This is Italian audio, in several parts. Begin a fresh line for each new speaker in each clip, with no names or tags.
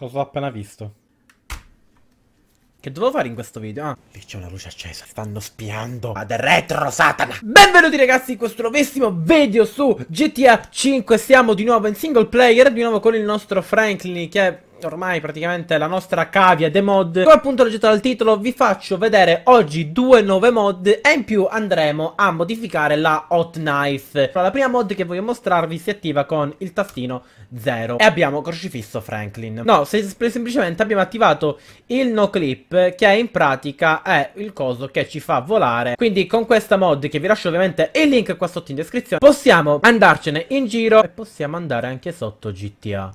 Cosa ho appena visto? Che dovevo fare in questo video? Ah, lì c'è una luce accesa. Stanno spiando ad retro Satana. Benvenuti ragazzi in questo nuovissimo video su GTA 5. Siamo di nuovo in single player, di nuovo con il nostro Franklin che ormai praticamente la nostra cavia dei mod. Come appunto leggete dal titolo vi faccio vedere oggi due nuove mod e in più andremo a modificare la Hot Knife. Allora, la prima mod che voglio mostrarvi si attiva con il tastino 0 e abbiamo crocifisso Franklin. No, se, semplicemente abbiamo attivato il no clip che in pratica è il coso che ci fa volare. Quindi con questa mod che vi lascio ovviamente il link qua sotto in descrizione possiamo andarcene in giro e possiamo andare anche sotto GTA.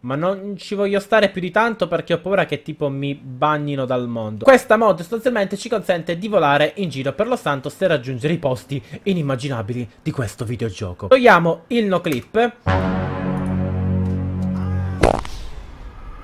Ma non ci voglio stare più di tanto perché ho paura che tipo mi bagnino dal mondo. Questa mod sostanzialmente ci consente di volare in giro per lo Santos e raggiungere i posti inimmaginabili di questo videogioco. Togliamo il no clip.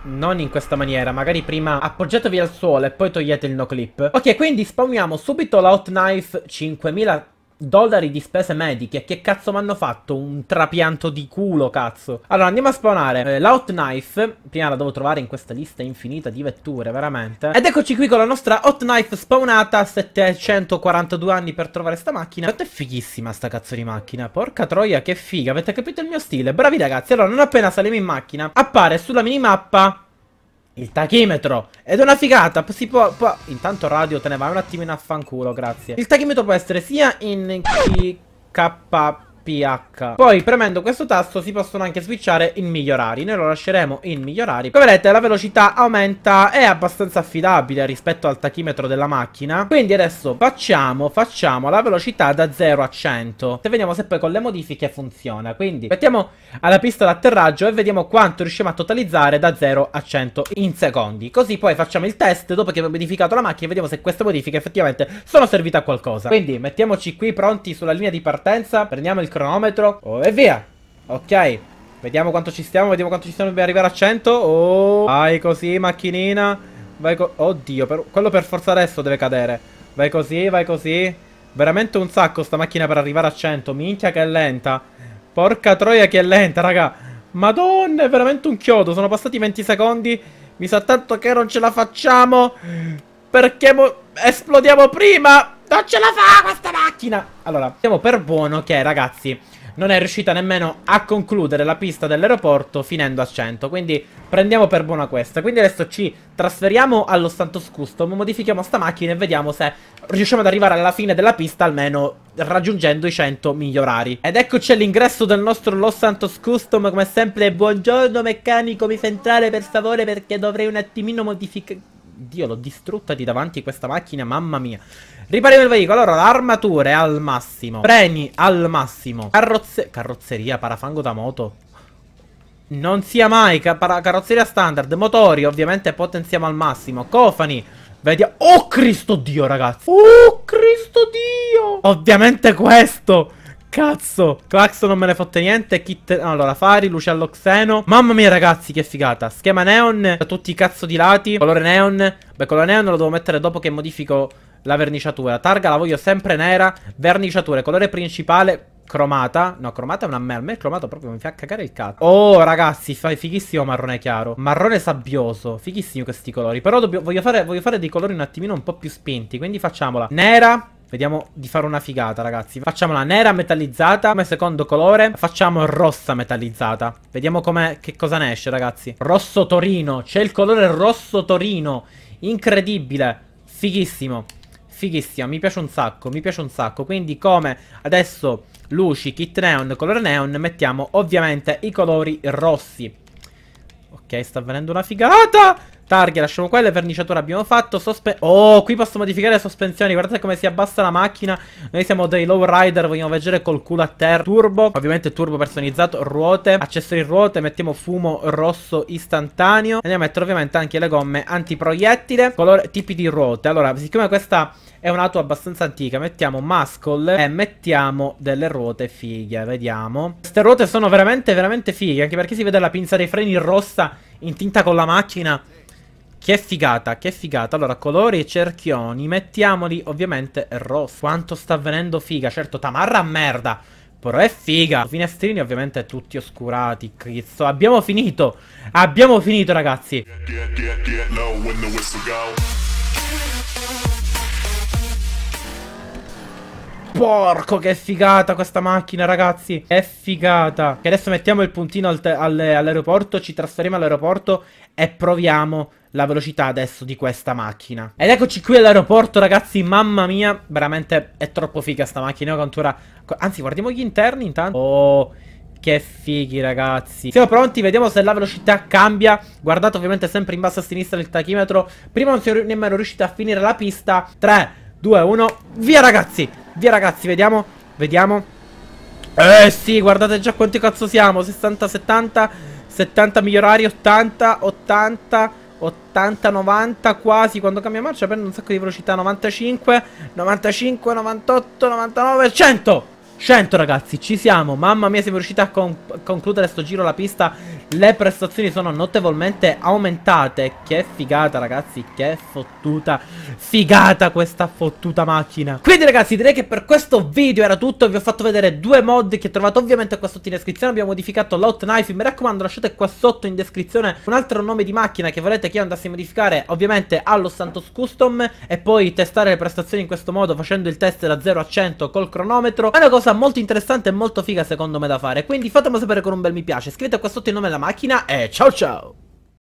Non in questa maniera, magari prima appoggiatevi al suolo e poi togliete il no clip. Ok, quindi spawniamo subito la Hot Knife 5000 dollari di spese mediche. Che cazzo mi hanno fatto? Un trapianto di culo, cazzo. Allora, andiamo a spawnare eh, knife Prima la devo trovare in questa lista infinita di vetture, veramente. Ed eccoci qui con la nostra hot knife spawnata. 742 anni per trovare sta macchina. Quanto è fighissima sta cazzo di macchina. Porca troia, che figa. Avete capito il mio stile? Bravi ragazzi. Allora, non appena saliamo in macchina, appare sulla minimappa il tachimetro! Ed è una figata! Si può, può... Intanto radio te ne vai un attimo in affanculo, grazie. Il tachimetro può essere sia in K PH. Poi premendo questo tasto si possono anche switchare in migliorari. Noi lo lasceremo in migliorari. Come vedete la velocità aumenta, è abbastanza affidabile rispetto al tachimetro della macchina. Quindi adesso facciamo, facciamo la velocità da 0 a 100. E vediamo se poi con le modifiche funziona. Quindi mettiamo alla pista d'atterraggio e vediamo quanto riusciamo a totalizzare da 0 a 100 in secondi. Così poi facciamo il test dopo che abbiamo modificato la macchina e vediamo se queste modifiche effettivamente sono servite a qualcosa. Quindi mettiamoci qui pronti sulla linea di partenza, prendiamo il cronometro. Oh, e via. Ok. Vediamo quanto ci stiamo, vediamo quanto ci stiamo per arrivare a 100. Oh, vai così, macchinina. Vai co Oddio, per quello per forza adesso deve cadere. Vai così, vai così. Veramente un sacco sta macchina per arrivare a 100. Minchia che è lenta. Porca troia che è lenta, raga. Madonna, è veramente un chiodo. Sono passati 20 secondi. Mi sa tanto che non ce la facciamo. Perché esplodiamo prima. Non ce la fa questa stamattina... Allora, siamo per buono che, ragazzi, non è riuscita nemmeno a concludere la pista dell'aeroporto finendo a 100. Quindi prendiamo per buona questa. Quindi adesso ci trasferiamo allo Santos Custom, modifichiamo sta macchina e vediamo se riusciamo ad arrivare alla fine della pista almeno raggiungendo i 100 migliorari. Ed eccoci all'ingresso del nostro Los Santos Custom, come sempre buongiorno meccanico, mi fa entrare per favore perché dovrei un attimino modificare... Dio, l'ho distrutta di davanti questa macchina, mamma mia. Ripariamo il veicolo. Allora, l'armatura è al massimo. Freni al massimo. Carrozze carrozzeria, parafango da moto. Non sia mai car carrozzeria standard. Motori, ovviamente, potenziamo al massimo. Cofani. Vediamo. Oh, Cristo Dio, ragazzi. Oh, Cristo Dio. Ovviamente questo. Cazzo, Claxo non me ne fotte niente. Kit. Allora, Fari, Lucello Xeno. Mamma mia, ragazzi, che figata. Schema neon da tutti i cazzo di lati. Colore neon. Beh, colore neon lo devo mettere dopo che modifico la verniciatura. Targa la voglio sempre nera. Verniciature, colore principale. Cromata No cromata è una merda A me il cromato proprio mi fa cagare il cazzo Oh ragazzi fai Fighissimo marrone chiaro Marrone sabbioso Fighissimo questi colori Però voglio fare, voglio, fare, dei colori un attimino un po' più spinti Quindi facciamola Nera Vediamo di fare una figata, ragazzi. Facciamo la nera metallizzata come secondo colore. Facciamo rossa metallizzata. Vediamo che cosa ne esce, ragazzi. Rosso torino. C'è il colore rosso torino. Incredibile. Fighissimo. Fighissimo. Mi piace un sacco, mi piace un sacco. Quindi come adesso luci, kit neon, colore neon, mettiamo ovviamente i colori rossi. Ok, sta avvenendo una figata! Targhe lasciamo quelle, verniciatura abbiamo fatto, sospe Oh, qui posso modificare le sospensioni, guardate come si abbassa la macchina Noi siamo dei low rider, vogliamo vedere col culo a terra Turbo, ovviamente turbo personalizzato, ruote, accessori ruote, mettiamo fumo rosso istantaneo Andiamo a mettere ovviamente anche le gomme antiproiettile, colore, tipi di ruote Allora, siccome questa è un'auto abbastanza antica, mettiamo muscle e mettiamo delle ruote fighe, vediamo Queste ruote sono veramente veramente fighe, anche perché si vede la pinza dei freni rossa in tinta con la macchina che figata, che figata. Allora, colori e cerchioni, mettiamoli ovviamente rosso. Quanto sta avvenendo figa. Certo, tamarra merda, però è figa. Finestrini ovviamente tutti oscurati, crizzo. Abbiamo finito, abbiamo finito ragazzi. Porco che figata questa macchina ragazzi Che figata Che adesso mettiamo il puntino al all'aeroporto Ci trasferiamo all'aeroporto E proviamo la velocità adesso di questa macchina. Ed eccoci qui all'aeroporto, ragazzi, mamma mia, veramente è troppo figa sta macchina, quantura... Anzi, guardiamo gli interni intanto. Oh... Che fighi ragazzi Siamo pronti vediamo se la velocità cambia Guardate ovviamente sempre in basso a sinistra il tachimetro Prima non siamo nemmeno riusciti a finire la pista 3, 2, 1 Via ragazzi Via ragazzi vediamo Vediamo Eh sì guardate già quanti cazzo siamo 60, 70 70 migliorari 80, 80 80-90 quasi quando cambia marcia prende un sacco di velocità 95 95 98 99 100 100 ragazzi ci siamo mamma mia siamo riusciti a con concludere sto giro la pista le prestazioni sono notevolmente aumentate. Che figata, ragazzi. Che fottuta figata questa fottuta macchina. Quindi, ragazzi, direi che per questo video era tutto. Vi ho fatto vedere due mod che trovate ovviamente qua sotto in descrizione. Abbiamo modificato l'Hot Knife. Mi raccomando, lasciate qua sotto in descrizione un altro nome di macchina che volete che io andassi a modificare, ovviamente, allo Santos Custom. E poi testare le prestazioni in questo modo, facendo il test da 0 a 100 col cronometro. È una cosa molto interessante e molto figa, secondo me, da fare. Quindi fatemelo sapere con un bel mi piace. Scrivete qua sotto il nome della macchina e ciao ciao!